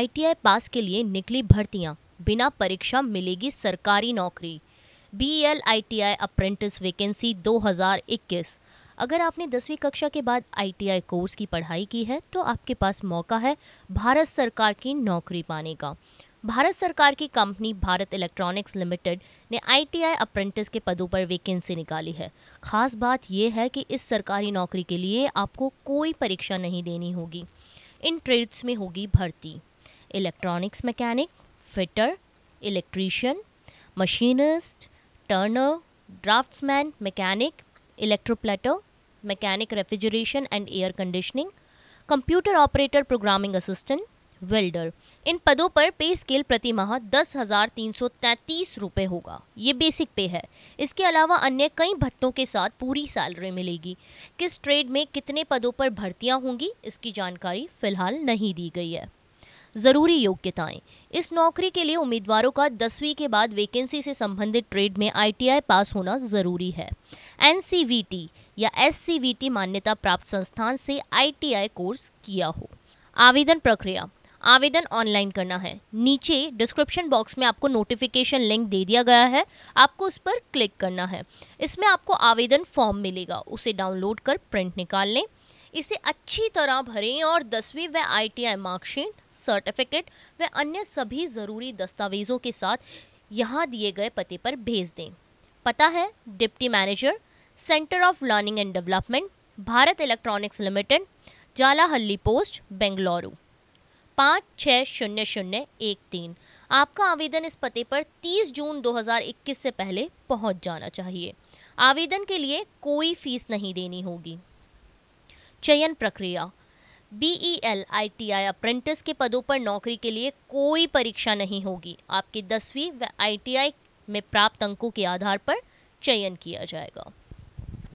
ITI pass के लिए निकली भर्तियां बिना परीक्षा मिलेगी सरकारी नौकरी B L I T I apprentice vacancy 2021 अगर आपने दसवीं कक्षा के बाद आईटीआई कोर्स की पढ़ाई की है तो आपके पास मौका है भारत सरकार की नौकरी पाने का भारत सरकार की कंपनी भारत इलेक्ट्रॉनिक्स लिमिटेड ने आईटीआई अप्रेंटिस के पदों पर वैकेंसी निकाली है खास बात यह है कि इस सरकारी नौकरी के लिए आपको कोई परीक्षा नहीं देनी होगी इन ट्रेड्स में होगी भर्ती electronics mechanic fitter electrician machinist turner draftsman mechanic electroplater mechanic refrigeration and air conditioning computer operator programming assistant welder इन पदों पर पे स्केल प्रति माह दस हज़ार तीन सौ तैंतीस रुपये होगा ये बेसिक पे है इसके अलावा अन्य कई भत्तों के साथ पूरी सैलरी मिलेगी किस ट्रेड में कितने पदों पर भर्तियां होंगी इसकी जानकारी फिलहाल नहीं दी गई है ज़रूरी योग्यताएं इस नौकरी के लिए उम्मीदवारों का दसवीं के बाद वैकेंसी से संबंधित ट्रेड में आईटीआई पास होना ज़रूरी है एनसीवीटी या एससीवीटी मान्यता प्राप्त संस्थान से आईटीआई कोर्स किया हो आवेदन प्रक्रिया आवेदन ऑनलाइन करना है नीचे डिस्क्रिप्शन बॉक्स में आपको नोटिफिकेशन लिंक दे दिया गया है आपको उस पर क्लिक करना है इसमें आपको आवेदन फॉर्म मिलेगा उसे डाउनलोड कर प्रिंट निकाल लें इसे अच्छी तरह भरें और दसवीं व I T I mark sheet certificate व अन्य सभी ज़रूरी दस्तावेज़ों के साथ यहाँ दिए गए पते पर भेज दें पता है deputy manager centre of learning and development Bharat electronics limited Jalahalli post Bengaluru पाँच छः शून्य शून्य एक तीन आपका आवेदन इस पते पर 30 जून 2021 से पहले पहुंच जाना चाहिए आवेदन के लिए कोई फीस नहीं देनी होगी चयन प्रक्रिया B E L I T I apprentice के पदों पर नौकरी के लिए कोई परीक्षा नहीं होगी आपकी दसवीं व आई टी आई में प्राप्त अंकों के आधार पर चयन किया जाएगा